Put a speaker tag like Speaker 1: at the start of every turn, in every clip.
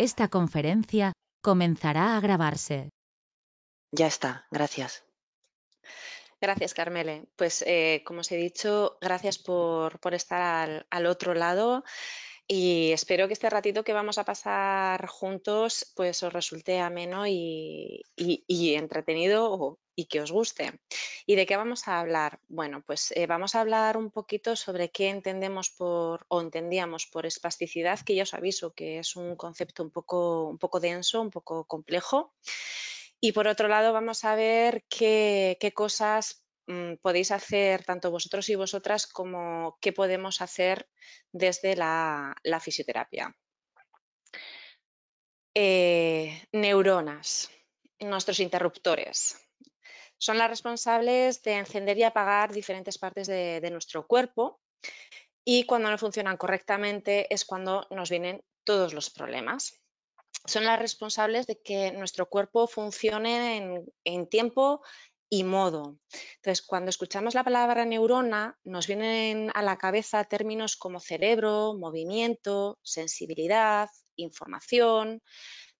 Speaker 1: Esta conferencia comenzará a grabarse. Ya está, gracias.
Speaker 2: Gracias, Carmele. Pues eh, como os he dicho, gracias por, por estar al, otro lado y espero que este ratito que vamos a pasar juntos pues os resulte ameno y, entretenido y que os guste. ¿Y de qué vamos a hablar? Bueno, pues eh, vamos a hablar un poquito sobre qué entendemos por o entendíamos por espasticidad, que ya os aviso que es un concepto un poco, un poco denso, un poco complejo. Y por otro lado, vamos a ver qué, cosas mm, podéis hacer tanto vosotros y vosotras como qué podemos hacer desde la, fisioterapia. Eh, neuronas, nuestros interruptores. Son las responsables de encender y apagar diferentes partes de, nuestro cuerpo y cuando no funcionan correctamente es cuando nos vienen todos los problemas. Son las responsables de que nuestro cuerpo funcione en, en tiempo y modo. Entonces, cuando escuchamos la palabra neurona, nos vienen a la cabeza términos como cerebro, movimiento, sensibilidad, información,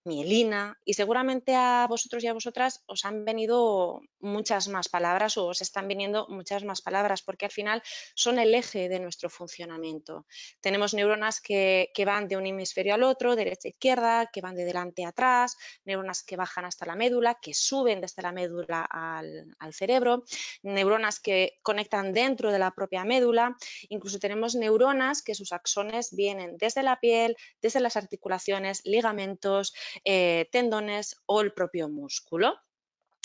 Speaker 2: mielina y seguramente a vosotros y a vosotras os han venido muchas más palabras o os están viniendo muchas más palabras porque al final son el eje de nuestro funcionamiento. Tenemos neuronas que, van de un hemisferio al otro, derecha a izquierda, que van de delante a atrás, neuronas que bajan hasta la médula, que suben desde la médula al, al cerebro, neuronas que conectan dentro de la propia médula, incluso tenemos neuronas que sus axones vienen desde la piel, desde las articulaciones, ligamentos, eh, tendones o el propio músculo.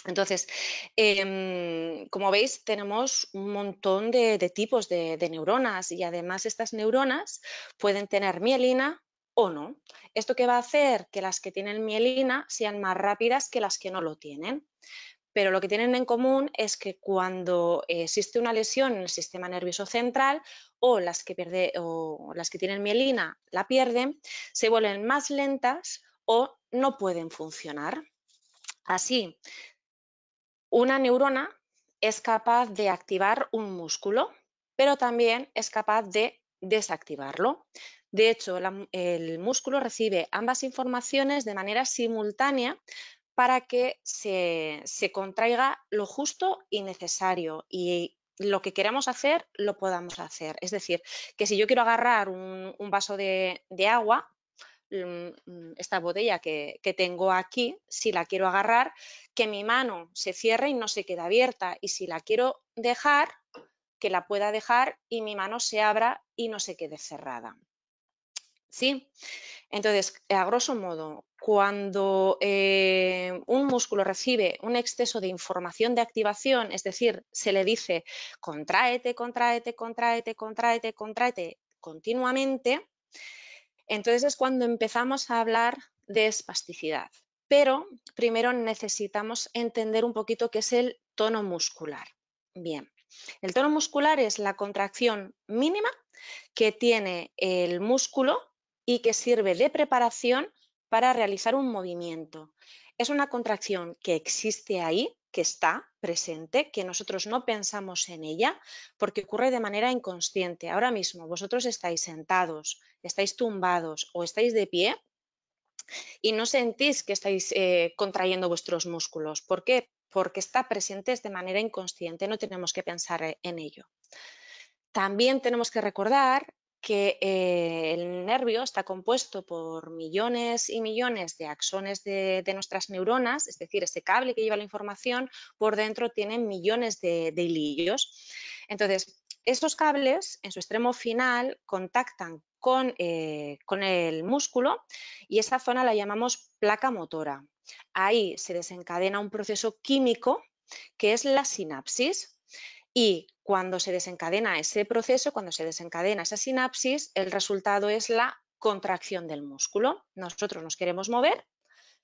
Speaker 2: Entonces, em, como veis, tenemos un montón de, tipos de, de neuronas y además estas neuronas pueden tener mielina, o no. Esto que va a hacer que las que tienen mielina sean más rápidas que las que no lo tienen. Pero lo que tienen en común es que cuando existe una lesión en el sistema nervioso central o las que, pierde, o las que tienen mielina la pierden, se vuelven más lentas o no pueden funcionar. Así, una neurona es capaz de activar un músculo, pero también es capaz de desactivarlo. De hecho, el músculo recibe ambas informaciones de manera simultánea para que se, contraiga lo justo y necesario y lo que queramos hacer lo podamos hacer. Es decir, que si yo quiero agarrar un, vaso de, agua, Mm, mm, esta botella que, tengo aquí, si la quiero agarrar, que mi mano se cierre y no se quede abierta. Y si la quiero dejar, que la pueda dejar y mi mano se abra y no se quede cerrada. ¿Sí? Entonces, eh, a grosso modo, cuando eh, un músculo recibe un exceso de información de activación, es decir, se le dice contraete, contraete, contraete, contraete, contraete continuamente, entonces es cuando empezamos a hablar de espasticidad. Pero primero necesitamos entender un poquito qué es el tono muscular. Bien, el tono muscular es la contracción mínima que tiene el músculo y que sirve de preparación para realizar un movimiento. Es una contracción que existe ahí, que está presente, que nosotros no pensamos en ella, porque ocurre de manera inconsciente. Ahora mismo vosotros estáis sentados, estáis tumbados o estáis de pie y no sentís que estáis eh, contrayendo vuestros músculos. ¿Por qué? Porque está presente de manera inconsciente, no tenemos que pensar eh, en ello. También tenemos que recordar que eh, el nervio está compuesto por millones y millones de axones de, nuestras neuronas, es decir, ese cable que lleva la información por dentro tiene millones de, hilillos. Entonces, esos cables en su extremo final contactan con, eh, con, el músculo y esa zona la llamamos placa motora. Ahí se desencadena un proceso químico que es la sinapsis. Y cuando se desencadena ese proceso, cuando se desencadena esa sinapsis, el resultado es la contracción del músculo. Nosotros nos queremos mover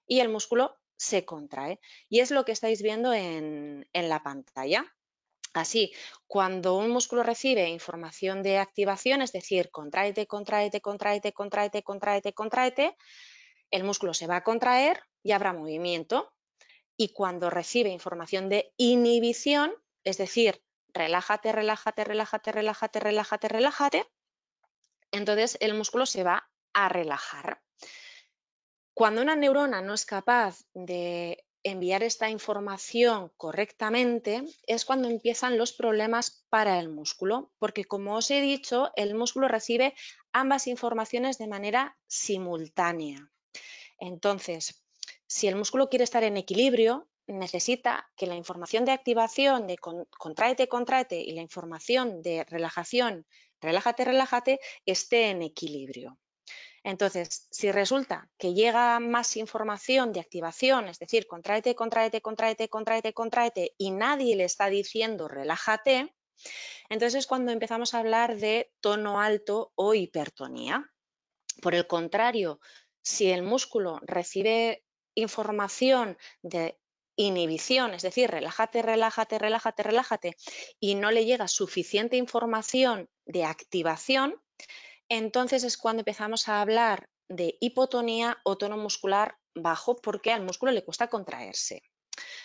Speaker 2: y el músculo se contrae. Y es lo que estáis viendo en, la pantalla. Así, cuando un músculo recibe información de activación, es decir, contraete, contraete, contraete, contraete, contraete, contraete, el músculo se va a contraer y habrá movimiento. Y cuando recibe información de inhibición, es decir, relájate, relájate, relájate, relájate, relájate, relájate. Entonces el músculo se va a relajar. Cuando una neurona no es capaz de enviar esta información correctamente es cuando empiezan los problemas para el músculo, porque como os he dicho, el músculo recibe ambas informaciones de manera simultánea. Entonces, si el músculo quiere estar en equilibrio, necesita que la información de activación de contraete contráete, y la información de relajación, relájate, relájate, esté en equilibrio. Entonces, si resulta que llega más información de activación, es decir, contráete, contráete, contráete, contráete, contráete, y nadie le está diciendo relájate, entonces es cuando empezamos a hablar de tono alto o hipertonía. Por el contrario, si el músculo recibe información de inhibición, es decir, relájate, relájate, relájate, relájate, y no le llega suficiente información de activación, entonces es cuando empezamos a hablar de hipotonía o tono muscular bajo porque al músculo le cuesta contraerse.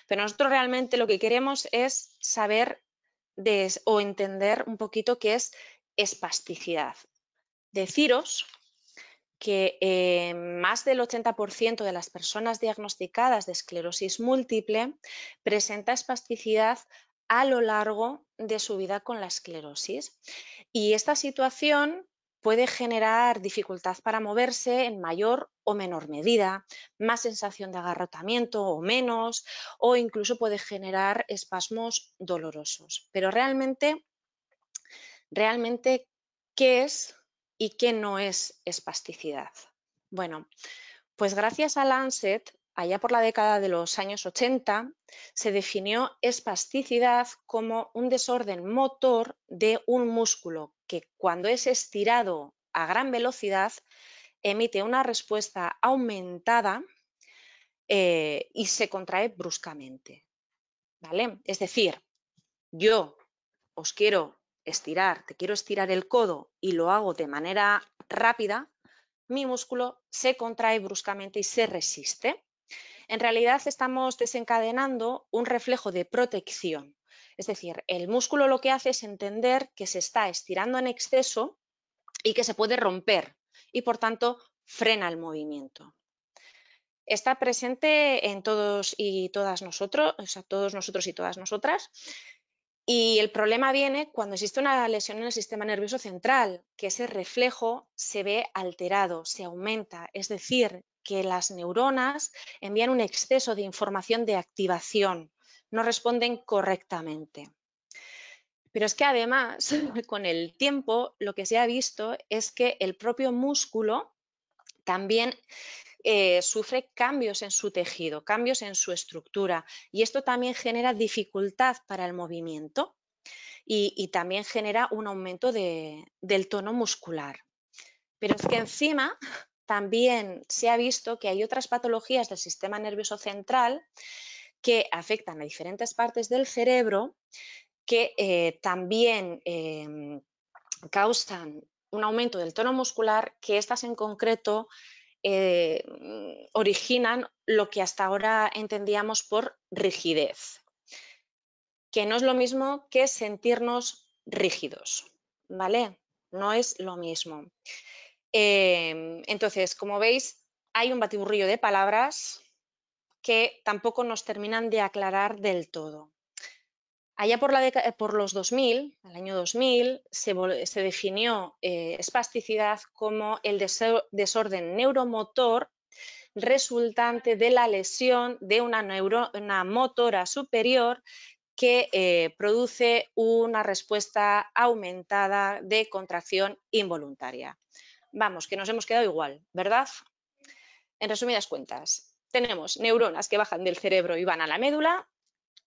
Speaker 2: Pero nosotros realmente lo que queremos es saber o entender un poquito qué es espasticidad. Deciros que eh, más del 80% de las personas diagnosticadas de esclerosis múltiple presenta espasticidad a lo largo de su vida con la esclerosis. Y esta situación puede generar dificultad para moverse en mayor o menor medida, más sensación de agarrotamiento o menos, o incluso puede generar espasmos dolorosos. Pero realmente, realmente, ¿qué es y qué no es espasticidad. Bueno, pues gracias a Lancet, allá por la década de los años 80, se definió espasticidad como un desorden motor de un músculo que cuando es estirado a gran velocidad emite una respuesta aumentada eh, y se contrae bruscamente. ¿Vale? Es decir, yo os quiero estirar, te quiero estirar el codo y lo hago de manera rápida, mi músculo se contrae bruscamente y se resiste. En realidad estamos desencadenando un reflejo de protección. Es decir, el músculo lo que hace es entender que se está estirando en exceso y que se puede romper y por tanto frena el movimiento está presente en todos y todas nosotros, o sea, todos nosotros y todas nosotras. Y el problema viene cuando existe una lesión en el sistema nervioso central, que ese reflejo se ve alterado, se aumenta, es decir, que las neuronas envían un exceso de información de activación, no responden correctamente. Pero es que además, con el tiempo, lo que se ha visto es que el propio músculo también eh, sufre cambios en su tejido, cambios en su estructura y esto también genera dificultad para el movimiento y, también genera un aumento del tono muscular. Pero es que encima también se ha visto que hay otras patologías del sistema nervioso central que afectan a diferentes partes del cerebro que eh, también em, causan un aumento del tono muscular, que estas en concreto eh, originan lo que hasta ahora entendíamos por rigidez, que no es lo mismo que sentirnos rígidos, ¿vale? No es lo mismo. Em, entonces, como veis, hay un batiburrillo de palabras que tampoco nos terminan de aclarar del todo. Allá por, la eh, los 2000, al año 2000, se, definió eh, espasticidad como el desorden neuromotor resultante de la lesión de una, neurona motora superior que eh, produce una respuesta aumentada de contracción involuntaria. Vamos, que nos hemos quedado igual, ¿verdad? En resumidas cuentas, tenemos neuronas que bajan del cerebro y van a la médula,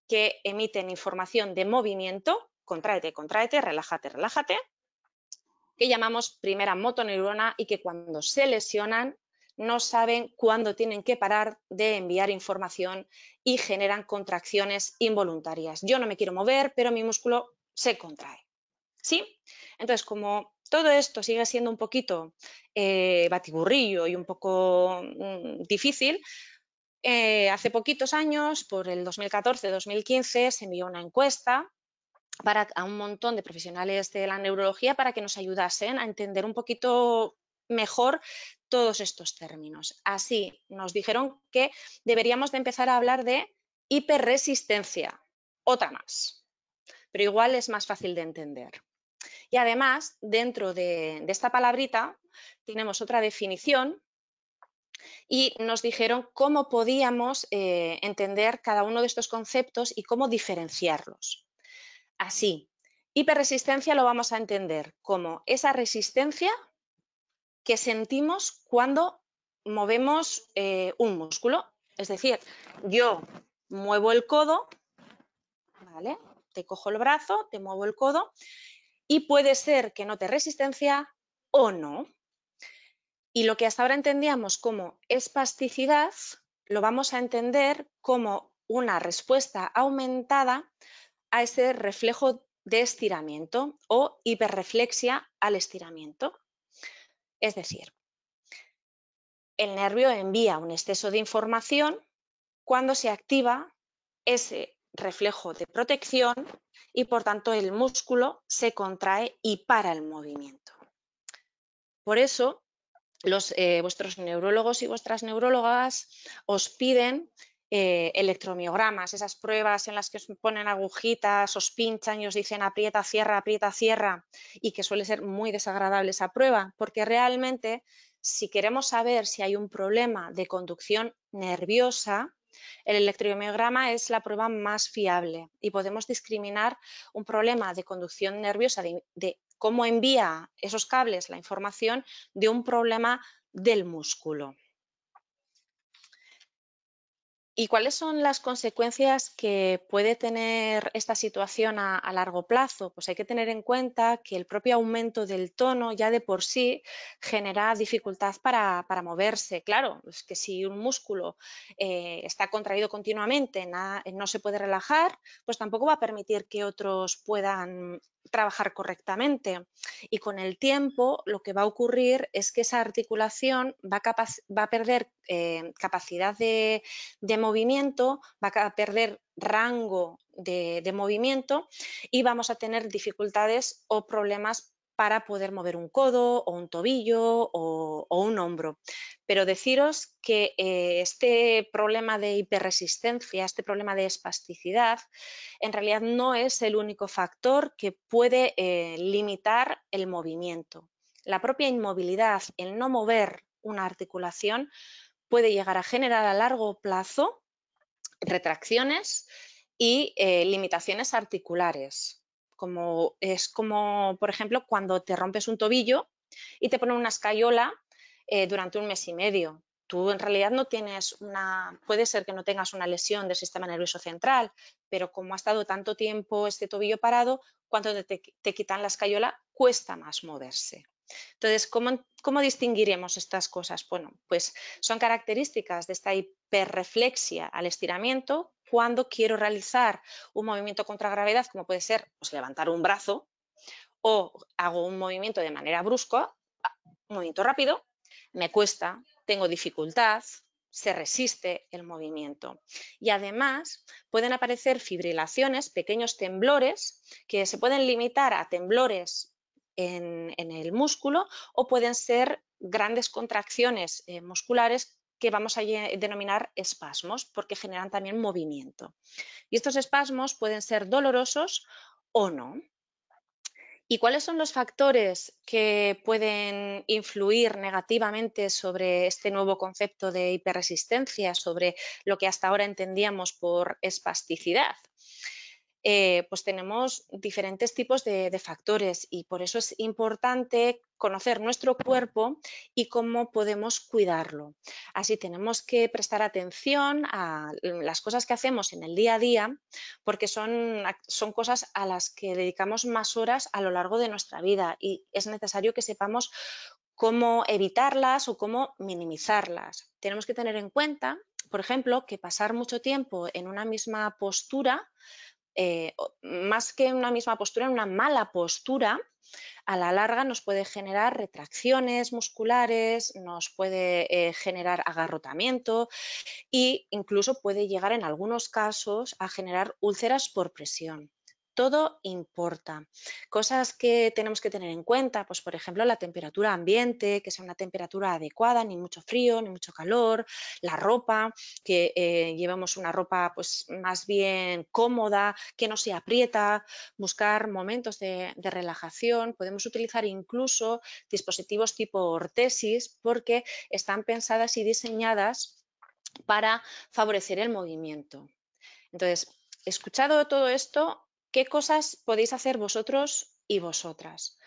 Speaker 2: que emiten información de movimiento, contráete, contraete relájate, relájate, que llamamos primera motoneurona y que cuando se lesionan no saben cuándo tienen que parar de enviar información y generan contracciones involuntarias. Yo no me quiero mover, pero mi músculo se contrae. ¿Sí? Entonces, como todo esto sigue siendo un poquito eh, batiburrillo y un poco mm, difícil, eh, hace poquitos años, por el 2014-2015, se envió una encuesta para, a un montón de profesionales de la neurología para que nos ayudasen a entender un poquito mejor todos estos términos. Así nos dijeron que deberíamos de empezar a hablar de hiperresistencia, otra más, pero igual es más fácil de entender. Y además, dentro de esta palabrita tenemos otra definición y nos dijeron cómo podíamos eh, entender cada uno de estos conceptos y cómo diferenciarlos. Así, hiperresistencia lo vamos a entender como esa resistencia que sentimos cuando movemos eh, un músculo. Es decir, yo muevo el codo, ¿vale? Te cojo el brazo, te muevo el codo y puede ser que note resistencia o no. Y lo que hasta ahora entendíamos como espasticidad, lo vamos a entender como una respuesta aumentada a ese reflejo de estiramiento o hiperreflexia al estiramiento. Es decir, el nervio envía un exceso de información cuando se activa ese reflejo de protección y por tanto el músculo se contrae y para el movimiento. Por eso los, eh, vuestros neurólogos y vuestras neurólogas os piden eh, electromiogramas, esas pruebas en las que os ponen agujitas, os pinchan y os dicen aprieta, cierra, aprieta, cierra, y que suele ser muy desagradable esa prueba, porque realmente si queremos saber si hay un problema de conducción nerviosa, el electromiograma es la prueba más fiable y podemos discriminar un problema de conducción nerviosa de cómo envía esos cables la información de un problema del músculo. ¿Y cuáles son las consecuencias que puede tener esta situación a, largo plazo? Pues hay que tener en cuenta que el propio aumento del tono ya de por sí genera dificultad para, moverse. Claro, es que si un músculo eh, está contraído continuamente, no se puede relajar, pues tampoco va a permitir que otros puedan trabajar correctamente. Y con el tiempo lo que va a ocurrir es que esa articulación va va a perder Em, capacidad de, movimiento, va a perder rango de, movimiento y vamos a tener dificultades o problemas para poder mover un codo o un tobillo o, un hombro. Pero deciros que eh, este problema de hiperresistencia, este problema de espasticidad, en realidad no es el único factor que puede eh, limitar el movimiento. La propia inmovilidad, el no mover una articulación, puede llegar a generar a largo plazo retracciones y eh, limitaciones articulares. Como, es como, por ejemplo, cuando te rompes un tobillo y te ponen una escayola eh, durante un mes y medio. Tú en realidad no tienes una, puede ser que no tengas una lesión del sistema nervioso central, pero como ha estado tanto tiempo este tobillo parado, cuando te, te quitan la escayola cuesta más moverse. Entonces, ¿cómo, distinguiremos estas cosas? Bueno, pues son características de esta hiperreflexia al estiramiento cuando quiero realizar un movimiento contra gravedad, como puede ser pues, levantar un brazo, o hago un movimiento de manera brusca, un movimiento rápido, me cuesta, tengo dificultad, se resiste el movimiento. Y además pueden aparecer fibrilaciones, pequeños temblores, que se pueden limitar a temblores en, el músculo o pueden ser grandes contracciones eh, musculares que vamos a denominar espasmos porque generan también movimiento. Y estos espasmos pueden ser dolorosos o no. ¿Y cuáles son los factores que pueden influir negativamente sobre este nuevo concepto de hiperresistencia, sobre lo que hasta ahora entendíamos por espasticidad? Eh, pues tenemos diferentes tipos de, factores y por eso es importante conocer nuestro cuerpo y cómo podemos cuidarlo. Así tenemos que prestar atención a las cosas que hacemos en el día a día porque son, son cosas a las que dedicamos más horas a lo largo de nuestra vida y es necesario que sepamos cómo evitarlas o cómo minimizarlas. Tenemos que tener en cuenta, por ejemplo, que pasar mucho tiempo en una misma postura eh, más que una misma postura, una mala postura, a la larga nos puede generar retracciones musculares, nos puede eh, generar agarrotamiento e incluso puede llegar en algunos casos a generar úlceras por presión todo importa. Cosas que tenemos que tener en cuenta, pues por ejemplo la temperatura ambiente, que sea una temperatura adecuada, ni mucho frío, ni mucho calor, la ropa, que eh, llevemos una ropa pues más bien cómoda, que no se aprieta, buscar momentos de, de relajación, podemos utilizar incluso dispositivos tipo ortesis porque están pensadas y diseñadas para favorecer el movimiento. Entonces, escuchado todo esto, ¿Qué cosas podéis hacer vosotros y vosotras?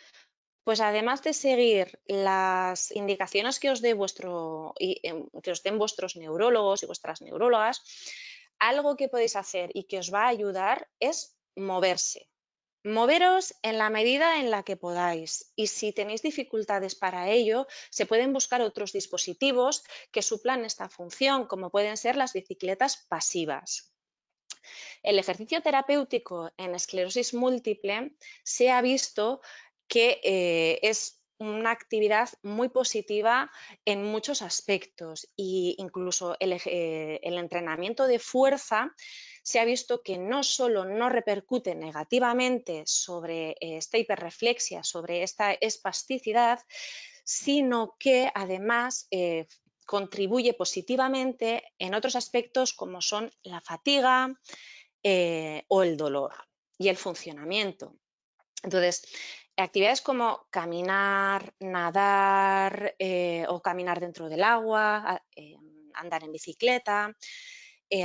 Speaker 2: Pues además de seguir las indicaciones que os, dé vuestro, em, que os den vuestros neurólogos y vuestras neurólogas, algo que podéis hacer y que os va a ayudar es moverse. Moveros en la medida en la que podáis y si tenéis dificultades para ello, se pueden buscar otros dispositivos que suplan esta función, como pueden ser las bicicletas pasivas. El ejercicio terapéutico en esclerosis múltiple se ha visto que eh, es una actividad muy positiva en muchos aspectos e incluso eh, el, entrenamiento de fuerza se ha visto que no solo no repercute negativamente sobre eh, esta hiperreflexia, sobre esta espasticidad, sino que además contribuye positivamente en otros aspectos como son la fatiga eh, o el dolor y el funcionamiento. Entonces, actividades como caminar, nadar eh, o caminar dentro del agua, eh, andar en bicicleta,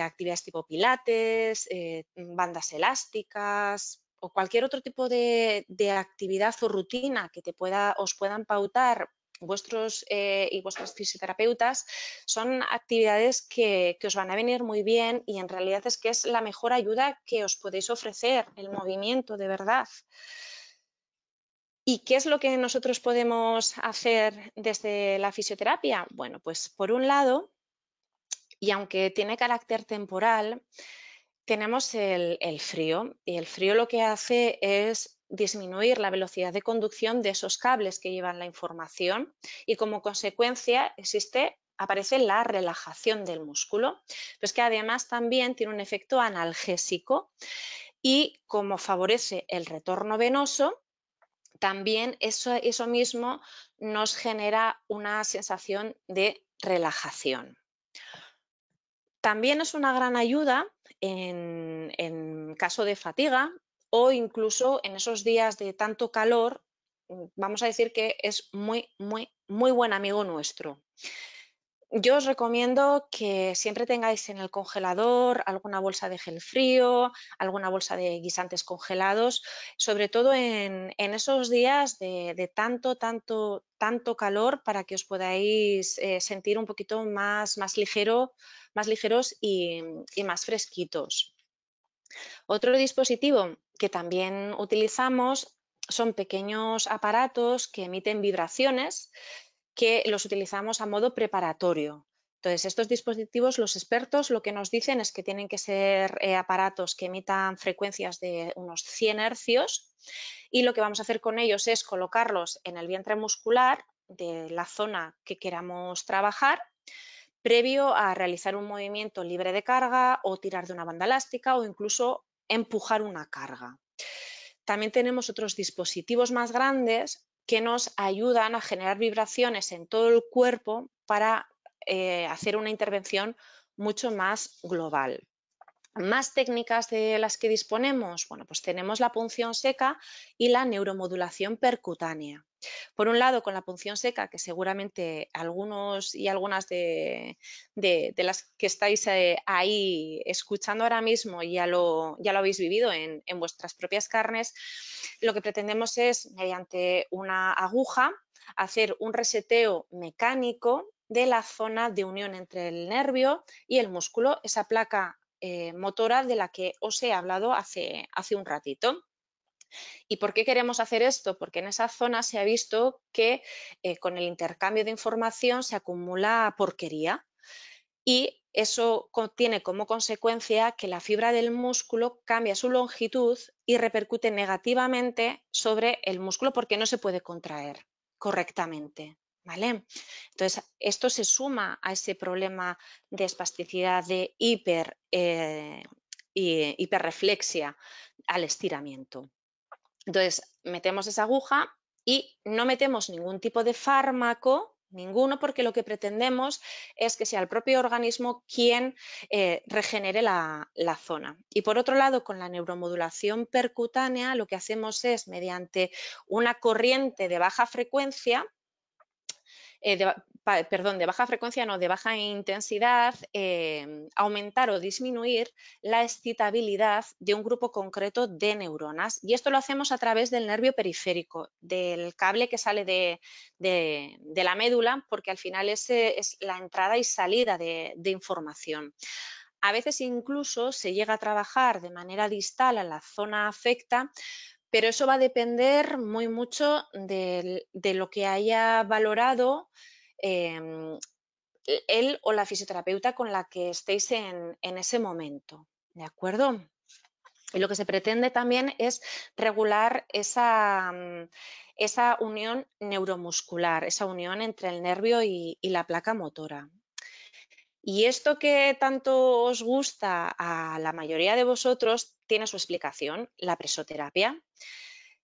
Speaker 2: actividades tipo pilates, bandas elásticas o cualquier otro tipo de, actividad o rutina que te pueda, os puedan pautar vuestros eh, y vuestras fisioterapeutas son actividades que, os van a venir muy bien y en realidad es que es la mejor ayuda que os podéis ofrecer, el movimiento de verdad. ¿Y qué es lo que nosotros podemos hacer desde la fisioterapia? Bueno, pues por un lado, y aunque tiene carácter temporal, tenemos el, el frío y el frío lo que hace es disminuir la velocidad de conducción de esos cables que llevan la información y como consecuencia aparece la relajación del músculo, pues que además también tiene un efecto analgésico y como favorece el retorno venoso, también eso, mismo nos genera una sensación de relajación. También es una gran ayuda en, en caso de fatiga o incluso en esos días de tanto calor, mm, vamos a decir que es muy, muy, muy buen amigo nuestro. Yo os recomiendo que siempre tengáis en el congelador alguna bolsa de gel frío, alguna bolsa de guisantes congelados, sobre todo en, esos días de, tanto, tanto, tanto calor para que os podáis eh, sentir un poquito más, más, ligero, más ligeros y más fresquitos. Otro dispositivo que también utilizamos son pequeños aparatos que emiten vibraciones que los utilizamos a modo preparatorio. Entonces, estos dispositivos, los expertos lo que nos dicen es que tienen que ser eh, aparatos que emitan frecuencias de unos 100 hercios y lo que vamos a hacer con ellos es colocarlos en el vientre muscular de la zona que queramos trabajar previo a realizar un movimiento libre de carga o tirar de una banda elástica o incluso empujar una carga. También tenemos otros dispositivos más grandes que nos ayudan a generar vibraciones en todo el cuerpo para eh, hacer una intervención mucho más global. Más técnicas de las que disponemos, bueno, pues tenemos la punción seca y la neuromodulación percutánea. Por un lado, con la punción seca, que seguramente algunos y algunas de, las que estáis eh, ahí escuchando ahora mismo ya lo, ya lo habéis vivido en, vuestras propias carnes, lo que pretendemos es, mediante una aguja, hacer un reseteo mecánico de la zona de unión entre el nervio y el músculo, esa placa eh, motora de la que os he hablado hace un ratito. ¿Y por qué queremos hacer esto? Porque en esa zona se ha visto que eh, con el intercambio de información se acumula porquería y eso tiene como consecuencia que la fibra del músculo cambia su longitud y repercute negativamente sobre el músculo porque no se puede contraer correctamente. Entonces, esto se suma a ese problema de espasticidad, de eh, hiperreflexia al estiramiento. Entonces, metemos esa aguja y no metemos ningún tipo de fármaco, ninguno, porque lo que pretendemos es que sea el propio organismo quien eh, regenere la, zona. Y por otro lado, con la neuromodulación percutánea, lo que hacemos es, mediante una corriente de baja frecuencia, eh, perdón, de baja frecuencia, no, de baja intensidad, em, aumentar o disminuir la excitabilidad de un grupo concreto de neuronas. Y esto lo hacemos a través del nervio periférico, del cable que sale de, la médula, porque al final ese es la entrada y salida de, información. A veces incluso se llega a trabajar de manera distal a la zona afecta, pero eso va a depender muy mucho de, de lo que haya valorado Em, e-, él o la fisioterapeuta con la que estéis en, ese momento. ¿De acuerdo? Y lo que se pretende también es regular esa, mm, esa unión neuromuscular, esa unión entre el nervio y, la placa motora. Y esto que tanto os gusta a la mayoría de vosotros tiene su explicación, la presoterapia.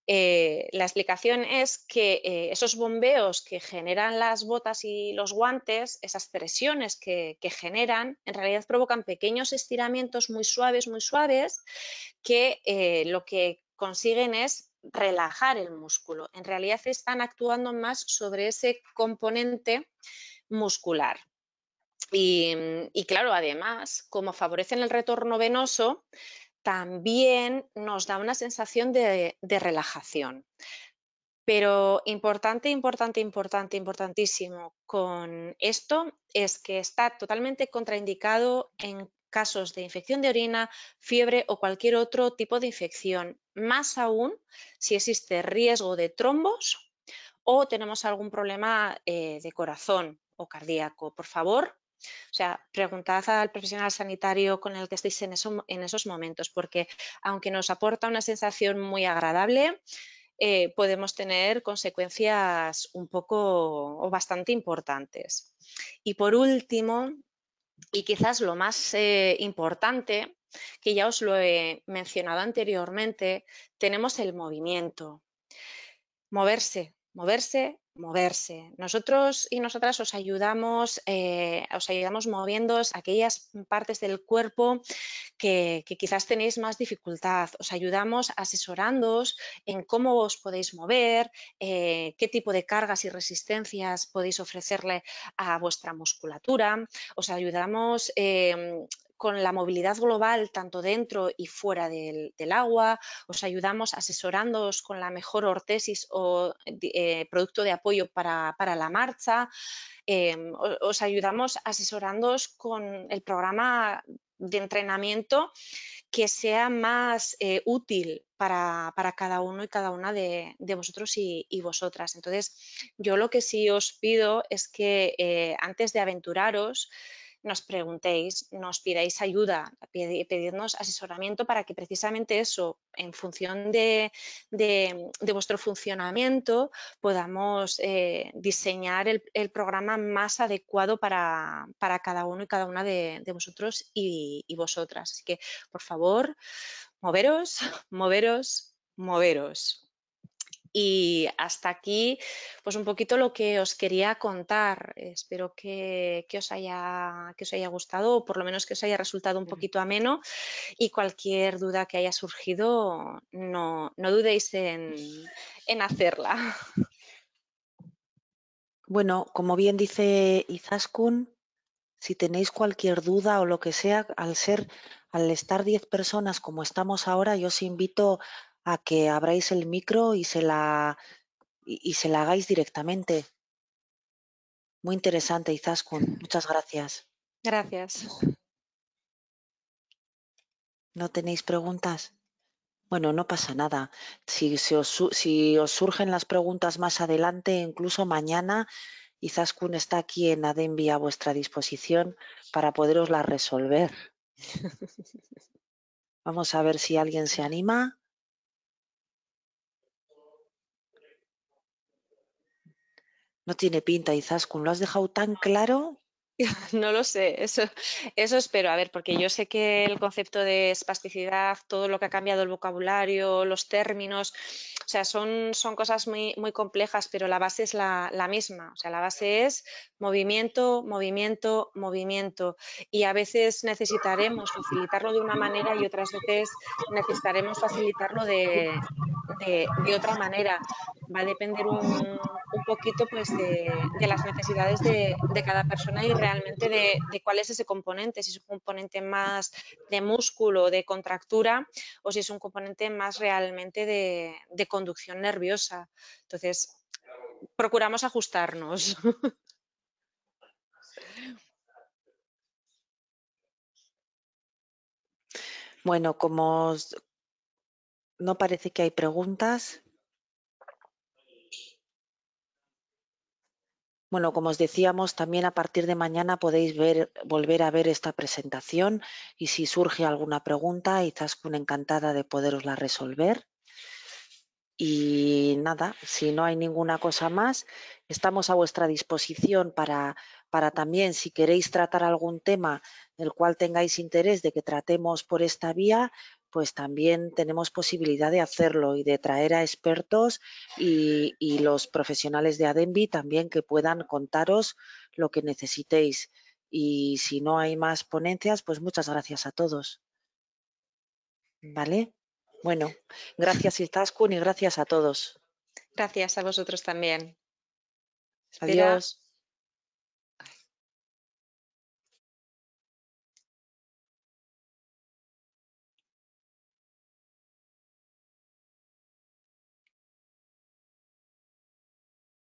Speaker 2: Eh, la explicación es que eh, esos bombeos que generan las botas y los guantes, esas presiones que, generan, en realidad provocan pequeños estiramientos muy suaves, muy suaves, que eh, lo que consiguen es relajar el músculo. En realidad están actuando más sobre ese componente muscular. y claro, además, como favorecen el retorno venoso, también nos da una sensación de, relajación. Pero importante, importante, importante, importantísimo con esto es que está totalmente contraindicado en casos de infección de orina, fiebre o cualquier otro tipo de infección, más aún si existe riesgo de trombos o tenemos algún problema eh, de corazón o cardíaco. Por favor, o sea, preguntad al profesional sanitario con el que estéis en, esos momentos, porque aunque nos aporta una sensación muy agradable, eh, podemos tener consecuencias un poco o bastante importantes. Y por último, y quizás lo más eh, importante, que ya os lo he mencionado anteriormente, tenemos el movimiento. Moverse, moverse, moverse. Nosotros y nosotras os ayudamos, eh, os ayudamos moviendo aquellas partes del cuerpo que, quizás tenéis más dificultad. Os ayudamos asesorándoos en cómo os podéis mover, eh, qué tipo de cargas y resistencias podéis ofrecerle a vuestra musculatura. Os ayudamos em, con la movilidad global, tanto dentro y fuera del, agua, os ayudamos asesorándoos con la mejor ortesis o eh, producto de apoyo para, la marcha, em, os ayudamos asesorándoos con el programa de entrenamiento que sea más eh, útil para, cada uno y cada una de, vosotros y, vosotras. Entonces, yo lo que sí os pido es que eh, antes de aventuraros, nos preguntéis, nos pidáis ayuda, pedirnos asesoramiento para que precisamente eso, en función de, vuestro funcionamiento, podamos eh, diseñar el, programa más adecuado para, cada uno y cada una de, vosotros y vosotras. Así que, por favor, moveros, moveros, moveros. Y hasta aquí, pues un poquito lo que os quería contar. Espero que, os haya, que os haya gustado o por lo menos que os haya resultado un poquito ameno. Y cualquier duda que haya surgido, no, dudéis en, hacerla.
Speaker 1: Bueno, como bien dice Izaskun, si tenéis cualquier duda o lo que sea, al ser al estar 10 personas como estamos ahora, yo os invito a que abráis el micro y se la, y, se la hagáis directamente. Muy interesante, Izaskun. Muchas gracias.
Speaker 2: Gracias.
Speaker 1: ¿No tenéis preguntas? Bueno, no pasa nada. Si, si, os, surgen las preguntas más adelante, incluso mañana, Izaskun está aquí en ADEMBI a vuestra disposición para poderoslas resolver. Vamos a ver si alguien se anima. No tiene pinta, Izaskun. ¿Lo has dejado tan claro?
Speaker 2: No lo sé, eso, eso espero. A ver, porque yo sé que el concepto de espasticidad, todo lo que ha cambiado el vocabulario, los términos, o sea, son, son cosas muy, muy complejas, pero la base es la, la misma. O sea, la base es movimiento, movimiento, movimiento. Y a veces necesitaremos facilitarlo de una manera y otras veces necesitaremos facilitarlo de, de, de otra manera. Va a depender un un poquito pues de, las necesidades de, cada persona y realmente de, de, cuál es ese componente, si es un componente más de músculo, de contractura o si es un componente más realmente de conducción nerviosa. Entonces, procuramos ajustarnos.
Speaker 1: Bueno, como no parece que hay preguntas, Bueno, como os decíamos, también a partir de mañana podéis volver a ver esta presentación y si surge alguna pregunta, con encantada de poderosla resolver. Y nada, si no hay ninguna cosa más, estamos a vuestra disposición para, para también, si queréis tratar algún tema del cual tengáis interés de que tratemos por esta vía, pues también tenemos posibilidad de hacerlo y de traer a expertos y, los profesionales de ADEMBI también que puedan contaros lo que necesitéis. Y si no hay más ponencias, pues muchas gracias a todos. ¿Vale? Bueno, gracias Itascun y gracias a todos.
Speaker 2: Gracias a vosotros también. Adiós.